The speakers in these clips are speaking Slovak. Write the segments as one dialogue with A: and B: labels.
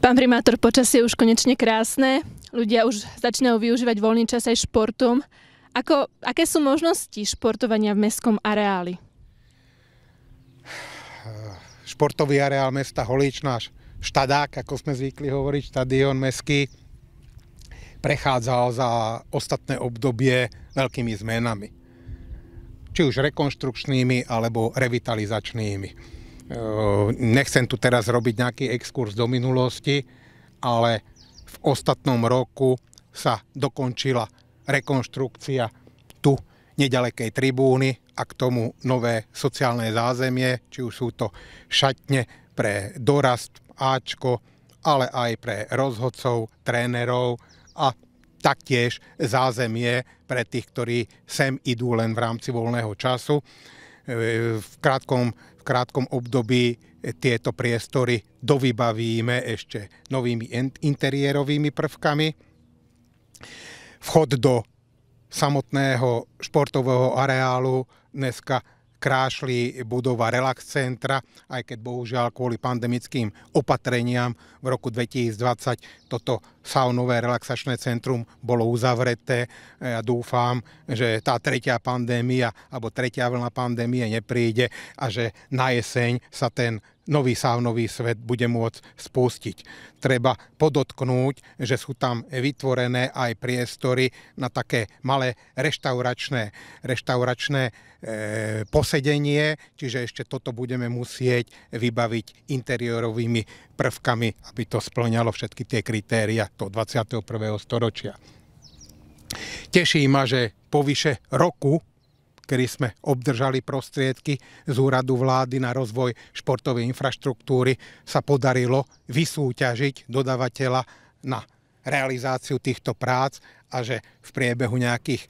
A: Pán primátor, počasie je už konečne krásne, ľudia už začínajú využívať voľný čas aj športom. Ako, aké sú možnosti športovania v mestskom areáli?
B: Športový areál mesta Holič, náš štadák, ako sme zvykli hovoriť, štadión mestský, prechádzal za ostatné obdobie veľkými zmenami. Či už rekonštrukčnými, alebo revitalizačnými Ehm, nechcem tu teraz robiť nejaký exkurs do minulosti, ale v ostatnom roku sa dokončila rekonštrukcia tu nedalekej tribúny a k tomu nové sociálne zázemie, či už sú to šatne pre dorast Ačko, ale aj pre rozhodcov, trénerov a taktiež zázemie pre tých, ktorí sem idú len v rámci voľného času v krátkom, v krátkom období e, tieto priestory dovybavíme ešte novými interiérovými prvkami. Vchod do samotného športového areálu dneska krášli budova Relax Centra, aj keď bohužiaľ kvôli pandemickým opatreniam v roku 2020 toto saunové relaxačné centrum bolo uzavreté. Ja dúfam, že tá tretia pandémia alebo tretia vlna pandémie nepríde a že na jeseň sa ten nový sávnový svet bude môcť spustiť. Treba podotknúť, že sú tam vytvorené aj priestory na také malé reštauračné, reštauračné e, posedenie, čiže ešte toto budeme musieť vybaviť interiorovými prvkami, aby to splňalo všetky tie kritéria toho 21. storočia. Teší ma, že po vyše roku kedy sme obdržali prostriedky z úradu vlády na rozvoj športovej infraštruktúry, sa podarilo vysúťažiť dodavateľa na realizáciu týchto prác a že v priebehu nejakých e,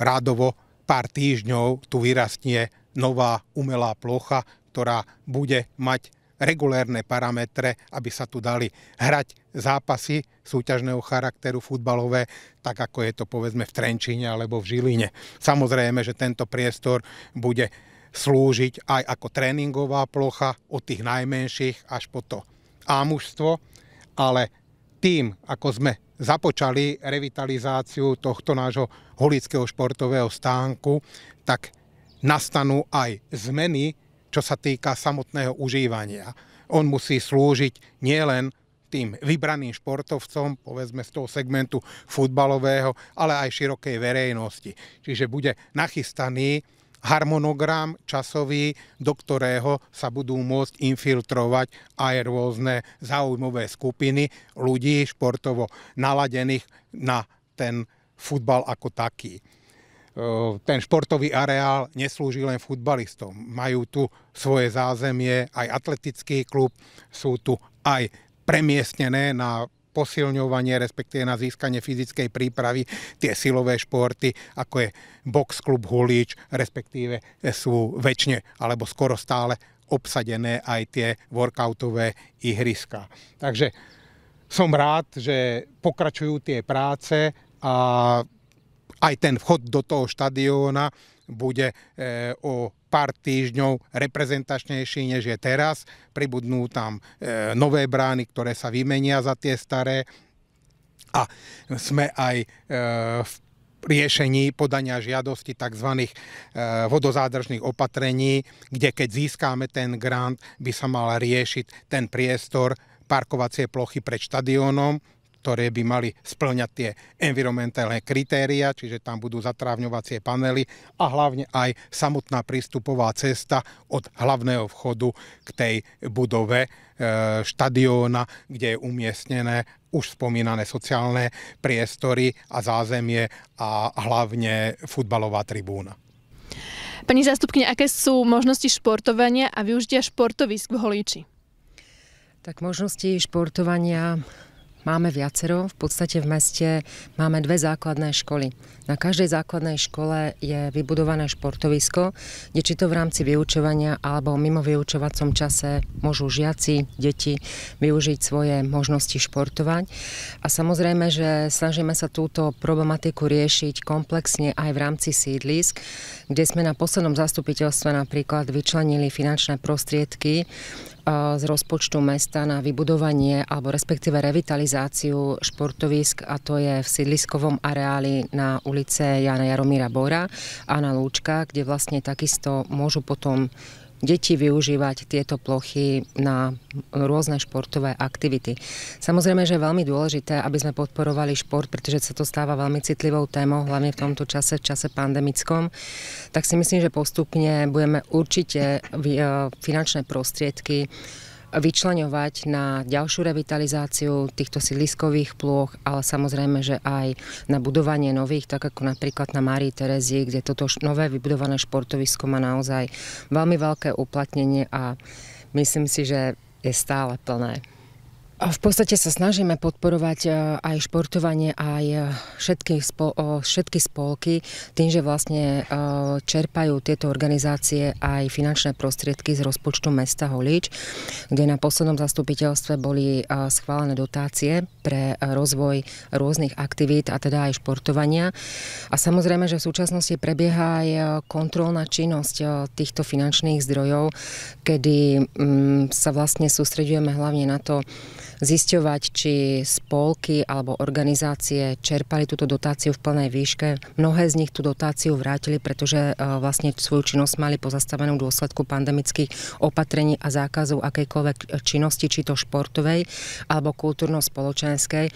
B: rádovo pár týždňov tu vyrastie nová umelá plocha, ktorá bude mať regulérne parametre, aby sa tu dali hrať zápasy súťažného charakteru futbalové, tak ako je to povedzme v Trenčíne alebo v Žiline. Samozrejme, že tento priestor bude slúžiť aj ako tréningová plocha od tých najmenších až po to ámužstvo, ale tým, ako sme započali revitalizáciu tohto nášho holického športového stánku, tak nastanú aj zmeny čo sa týka samotného užívania. On musí slúžiť nielen tým vybraným športovcom, povedzme z toho segmentu futbalového, ale aj širokej verejnosti. Čiže bude nachystaný harmonogram časový, do ktorého sa budú môcť infiltrovať aj rôzne zaujímavé skupiny ľudí športovo naladených na ten futbal ako taký. Eh, ten športový areál neslúži len futbalistom. Majú tu svoje zázemie, aj atletický klub, sú tu aj premiestnené na posilňovanie, respektíve na získanie fyzickej prípravy, tie silové športy, ako je box klub Hulič, respektíve eh, sú väčšine alebo skoro stále obsadené aj tie workoutové ihriska. Takže som rád, že pokračujú tie práce a aj ten vchod do toho štadióna bude e, o pár týždňov reprezentačnejší, než je teraz. Pribudnú tam e, nové brány, ktoré sa vymenia za tie staré. A sme aj e, v riešení podania žiadosti tzv. vodozádržných opatrení, kde keď získame ten grant, by sa mal riešiť ten priestor parkovacie plochy pred štadiónom, ktoré by mali splňať tie environmentálne kritéria, čiže tam budú zatrávňovacie panely a hlavne aj samotná prístupová cesta od hlavného vchodu k tej budove e, štadióna, kde je umiestnené už spomínané sociálne priestory a zázemie a hlavne futbalová tribúna.
A: Pani zástupkyne, aké sú možnosti športovania a využitia športovisk v Holíči? Tak možnosti športovania máme viacero. V podstate v meste máme dve základné školy. Na každej základnej škole je vybudované športovisko, kde či to v rámci vyučovania alebo mimo vyučovacom čase môžu žiaci, deti využiť svoje možnosti športovať. A samozrejme, že snažíme sa túto problematiku riešiť komplexne aj v rámci sídlisk, kde sme na poslednom zastupiteľstve napríklad vyčlenili finančné prostriedky z rozpočtu mesta na vybudovanie alebo respektíve revitalizáciu športovisk a to je v sídliskovom areáli na ulice Jana Jaromíra Bora a na Lúčka, kde vlastne takisto môžu potom deti využívať tieto plochy na rôzne športové aktivity. Samozrejme, že je veľmi dôležité, aby sme podporovali šport, pretože sa to stáva veľmi citlivou témou, hlavne v tomto čase, v čase pandemickom. Tak si myslím, že postupne budeme určite finančné prostriedky vyčlenovať na ďalšiu revitalizáciu týchto sídliskových plôch, ale samozrejme, že aj na budovanie nových, tak ako napríklad na Marii Terezii, kde toto nové vybudované športovisko má naozaj veľmi veľké uplatnenie a myslím si, že je stále plné. V podstate sa snažíme podporovať e, aj športovanie, aj e, všetky, spol, všetky spolky, tým, že vlastne e, čerpajú tieto organizácie aj finančné prostriedky z rozpočtu mesta Holíč, kde na poslednom zastupiteľstve boli schválené dotácie pre rozvoj rôznych aktivít a teda aj športovania. A samozrejme, že v súčasnosti prebieha aj kontrolná činnosť týchto finančných zdrojov, kedy mm, sa vlastne sústredujeme hlavne na to, zisťovať, či spolky alebo organizácie čerpali túto dotáciu v plnej výške. Mnohé z nich tú dotáciu vrátili, pretože e, vlastne svoju činnosť mali pozastavenú v dôsledku pandemických opatrení a zákazov akejkoľvek e, činnosti, či to športovej alebo kultúrno-spoločenskej.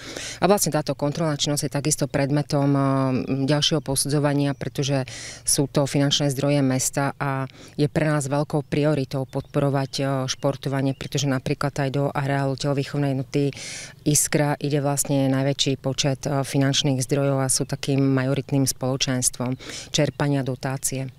A: A vlastne táto kontrolná činnosť je takisto predmetom e, ďalšieho posudzovania, pretože sú to finančné zdroje mesta a je pre nás veľkou prioritou podporovať športovanie, pretože napríklad aj do areálu telovýchovnej spomenutý Iskra ide vlastne najväčší počet eh, finančných zdrojov a sú takým majoritným spoločenstvom čerpania dotácie.